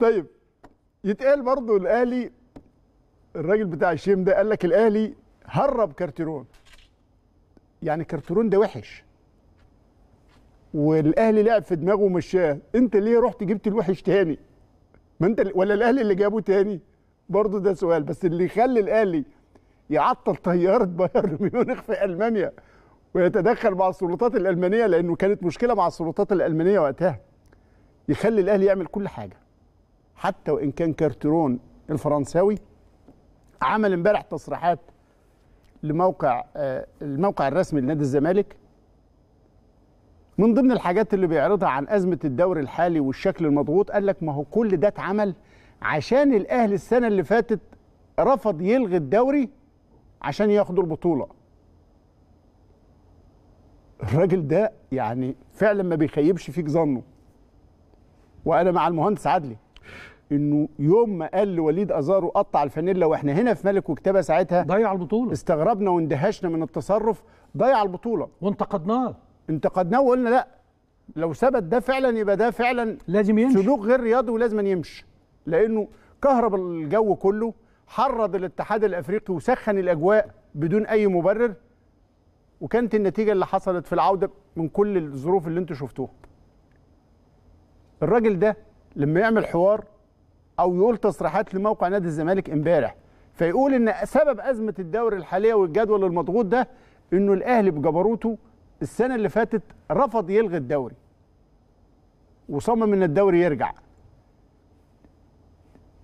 طيب يتقال برضه الاهلي الراجل بتاع الشيم ده قال لك الاهلي هرب كارتيرون يعني كارتيرون ده وحش والاهلي لعب في دماغه ومشاه انت ليه رحت جبت الوحش تاني ما انت ولا الاهلي اللي جابه تاني برضه ده سؤال بس اللي يخلي الاهلي يعطل طياره بايرن ميونخ في المانيا ويتدخل مع السلطات الالمانيه لانه كانت مشكله مع السلطات الالمانيه وقتها يخلي الاهلي يعمل كل حاجه حتى وان كان كارتيرون الفرنساوي عمل امبارح تصريحات لموقع آه، الموقع الرسمي لنادي الزمالك من ضمن الحاجات اللي بيعرضها عن ازمه الدوري الحالي والشكل المضغوط قال لك ما هو كل ده اتعمل عشان الاهلي السنه اللي فاتت رفض يلغي الدوري عشان ياخدوا البطوله الراجل ده يعني فعلا ما بيخيبش فيك ظنه وانا مع المهندس عدلي انه يوم ما قال لوليد ازارو قطع الفانيلا واحنا هنا في ملك وكتابه ساعتها ضيع البطوله استغربنا واندهشنا من التصرف ضيع البطوله وانتقدناه انتقدناه وقلنا لا لو ثبت ده فعلا يبقى ده فعلا لازم يمشي سلوك غير رياضي ولازم يمشي لانه كهرب الجو كله حرض الاتحاد الافريقي وسخن الاجواء بدون اي مبرر وكانت النتيجه اللي حصلت في العوده من كل الظروف اللي انتم شفتوها الراجل ده لما يعمل حوار او يقول تصريحات لموقع نادي الزمالك امبارح فيقول ان سبب ازمه الدوري الحاليه والجدول المضغوط ده انه الاهلي بجبروته السنه اللي فاتت رفض يلغي الدوري وصمم ان الدوري يرجع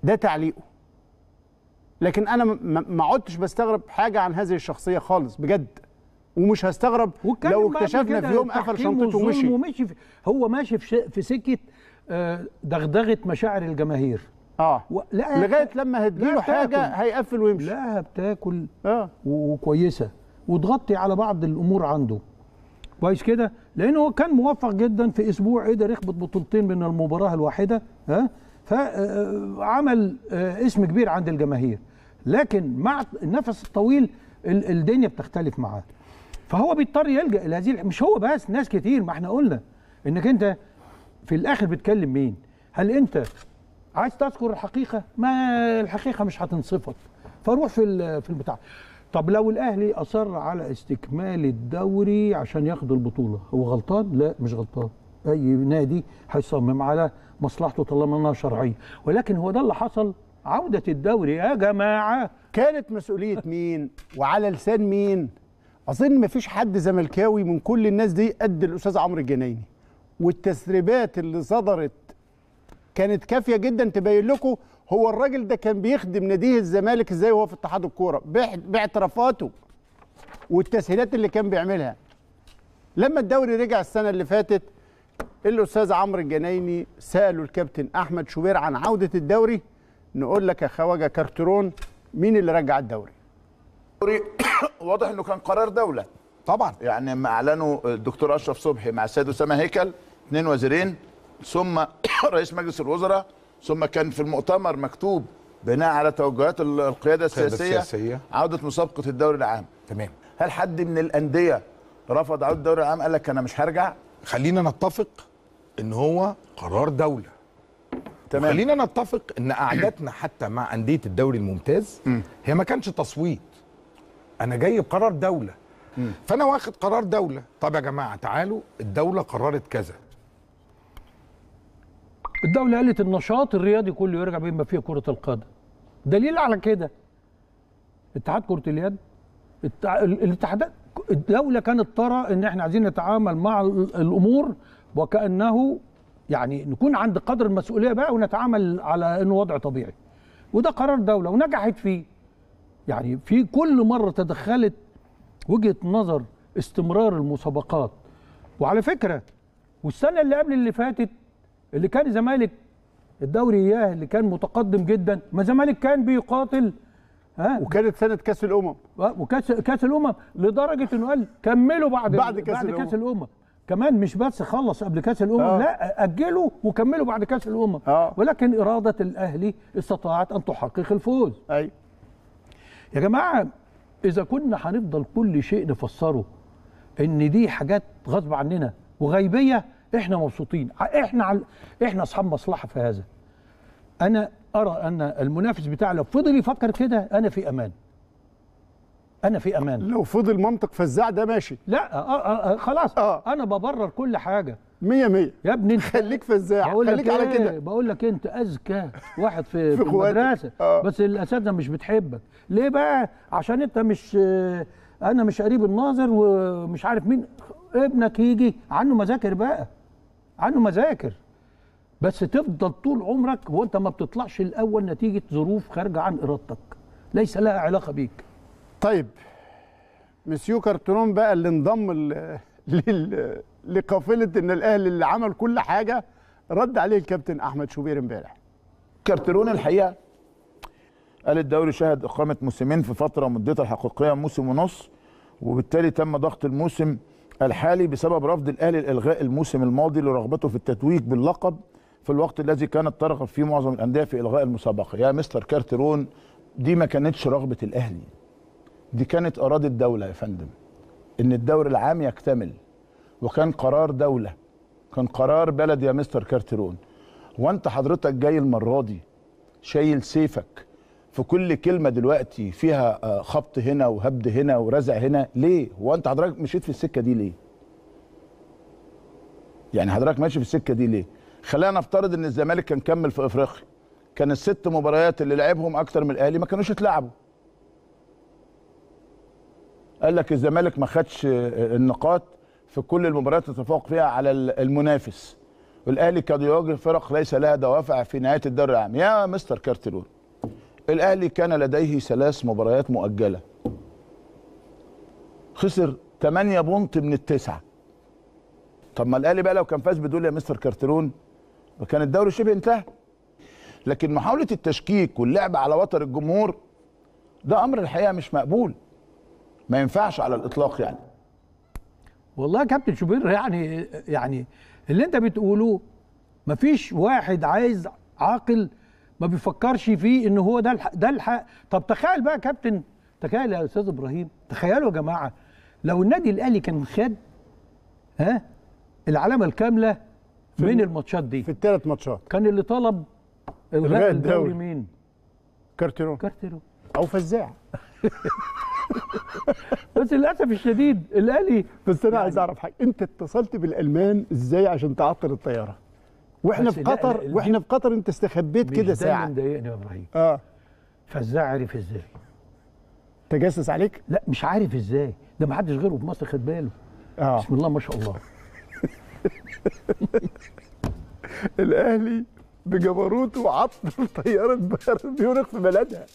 ده تعليقه لكن انا ما عدتش بستغرب حاجه عن هذه الشخصيه خالص بجد ومش هستغرب لو اكتشفنا في يوم قفل شنطته ومشي ومشي هو ماشي في سكه آه، دغدغه مشاعر الجماهير اه لا لغايه لما له حاجه هيقفل ويمشي لا بتاكل اه وكويسه وتغطي على بعض الامور عنده كويس كده لان هو كان موفق جدا في اسبوع قدر يخبط بطولتين من المباراه الواحده ها فعمل آه، آه، اسم كبير عند الجماهير لكن مع النفس الطويل الدنيا بتختلف معاه فهو بيضطر يلجا لهذه مش هو بس ناس كتير ما احنا قلنا انك انت في الاخر بتكلم مين هل انت عايز تذكر الحقيقه ما الحقيقه مش هتنصفك فروح في في البتاع طب لو الاهلي اصر على استكمال الدوري عشان ياخد البطوله هو غلطان لا مش غلطان اي نادي هيصمم على مصلحته طالما انها شرعيه ولكن هو ده اللي حصل عوده الدوري يا جماعه كانت مسؤوليه مين وعلى لسان مين اظن مفيش حد زملكاوي من كل الناس دي قد الاستاذ عمرو الجنايني والتسريبات اللي صدرت كانت كافيه جدا تبين لكم هو الراجل ده كان بيخدم ناديه الزمالك ازاي وهو في اتحاد الكوره باعترافاته والتسهيلات اللي كان بيعملها لما الدوري رجع السنه اللي فاتت الاستاذ عمرو الجنايني ساله الكابتن احمد شوبير عن عوده الدوري نقول لك يا خواجه كارترون مين اللي رجع الدوري واضح انه كان قرار دوله طبعا يعني لما اعلنوا الدكتور اشرف صبحي مع السيد اسامه هيكل اثنين وزيرين ثم رئيس مجلس الوزراء ثم كان في المؤتمر مكتوب بناء على توجهات القياده السياسيه, السياسية. عوده مسابقه الدوري العام تمام هل حد من الانديه رفض عوده الدوري العام قال لك انا مش هرجع خلينا نتفق ان هو قرار دوله تمام خلينا نتفق ان قعدتنا حتى مع انديه الدوري الممتاز هي ما كانش تصويت انا جاي بقرار دوله فانا واخد قرار دوله طب يا جماعه تعالوا الدوله قررت كذا الدوله قالت النشاط الرياضي كله يرجع بما فيه كره القدم دليل على كده اتحاد كره اليد الاتحادات الدوله كانت ترى ان احنا عايزين نتعامل مع الامور وكانه يعني نكون عند قدر المسؤوليه بقى ونتعامل على انه وضع طبيعي وده قرار دوله ونجحت فيه يعني في كل مره تدخلت وجهه نظر استمرار المسابقات وعلى فكره والسنه اللي قبل اللي فاتت اللي كان الزمالك الدوري اياه اللي كان متقدم جدا ما الزمالك كان بيقاتل ها وكانت سنه كاس الامم آه، وكاس كاس الامم لدرجه انه قال كملوا بعد بعد كاس بعد كاس الأمم. كمان مش بس خلص قبل كاس الامم آه. لا اجلوا وكملوا بعد كاس الامم آه. ولكن اراده الاهلي استطاعت ان تحقق الفوز اي يا جماعه اذا كنا هنفضل كل شيء نفسره ان دي حاجات غصب عننا وغيبيه احنا مبسوطين احنا عل... احنا اصحاب مصلحه في هذا انا ارى ان المنافس بتاعي لو فضل يفكر كده انا في امان انا في امان لو فضل منطق فزاع ده ماشي لا آه آه, آه، خلاص آه. انا ببرر كل حاجه 100 100 يا ابني انت خليك فزاع خليك على ايه، كده إيه؟ بقول لك انت اذكى واحد في, في, في المدرسه آه. بس الاساتذه مش بتحبك ليه بقى عشان انت مش انا مش قريب الناظر ومش عارف مين ابنك يجي عنه مذاكر بقى عنه مذاكر بس تفضل طول عمرك وانت ما بتطلعش الاول نتيجه ظروف خارجه عن ارادتك ليس لها علاقه بيك طيب مسيو كارتون بقى اللي انضم لل لقافله ان الاهلي اللي عمل كل حاجه رد عليه الكابتن احمد شوبير امبارح كارترون الحقيقه قال الدوري شهد اقامه موسمين في فتره مدتها الحقيقيه موسم ونص وبالتالي تم ضغط الموسم الحالي بسبب رفض الاهلي لالغاء الموسم الماضي لرغبته في التتويج باللقب في الوقت الذي كانت ترغب فيه معظم الانديه في الغاء المسابقه يا مستر كارترون دي ما كانتش رغبه الاهلي دي كانت اراده الدوله يا فندم ان الدوري العام يكتمل وكان قرار دوله كان قرار بلد يا مستر كارترون وانت حضرتك جاي المره دي شايل سيفك في كل كلمه دلوقتي فيها آه، خبط هنا وهبد هنا ورزع هنا ليه وانت حضرتك مشيت في السكه دي ليه يعني حضرتك ماشي في السكه دي ليه خلينا نفترض ان الزمالك كان كمل في افريقيا كان الست مباريات اللي لعبهم اكتر من الاهلي ما كانوش اتلعبوا قال لك الزمالك ما خدش آه، آه، النقاط في كل المباريات تتفوق فيها على المنافس والاهلي كان يواجه فرق ليس لها دوافع في نهايه الدوري العام يا مستر كارتلون الاهلي كان لديه ثلاث مباريات مؤجله خسر 8 بونت من التسعه طب ما الاهلي بقى لو كان فاز بدول يا مستر كارتلون وكان الدوري شبه انتهى لكن محاوله التشكيك واللعب على وتر الجمهور ده امر الحقيقه مش مقبول ما ينفعش على الاطلاق يعني والله يا كابتن شوبير يعني يعني اللي انت بتقوله مفيش واحد عايز عاقل ما بيفكرش فيه ان هو ده ده الحق طب تخيل بقى يا كابتن تخيل يا استاذ ابراهيم تخيلوا يا جماعه لو النادي الاهلي كان خد ها العلامه الكامله من الماتشات دي في الثلاث ماتشات كان اللي طلب الغاء الدوري مين؟ كارتيرو كارتيرو او فزاع بس للاسف الشديد الاهلي بس انا يعني عايز اعرف حاجه انت اتصلت بالالمان ازاي عشان تعطل الطياره واحنا في قطر واحنا في قطر انت استخبيت كده ساعه ده مضايقني يا ابراهيم اه فزاع عارف ازاي تجسس عليك لا مش عارف ازاي ده ما حدش غيره في مصر خد باله آه. بسم الله ما شاء الله الاهلي بجبروته عطل طياره بايرن ميونخ في بلدها